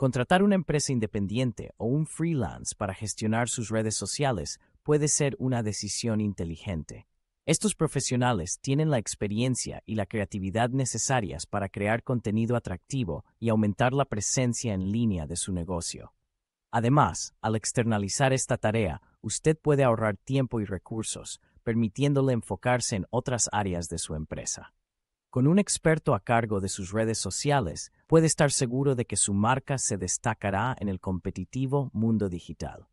Contratar una empresa independiente o un freelance para gestionar sus redes sociales puede ser una decisión inteligente. Estos profesionales tienen la experiencia y la creatividad necesarias para crear contenido atractivo y aumentar la presencia en línea de su negocio. Además, al externalizar esta tarea, usted puede ahorrar tiempo y recursos, permitiéndole enfocarse en otras áreas de su empresa. Con un experto a cargo de sus redes sociales, puede estar seguro de que su marca se destacará en el competitivo mundo digital.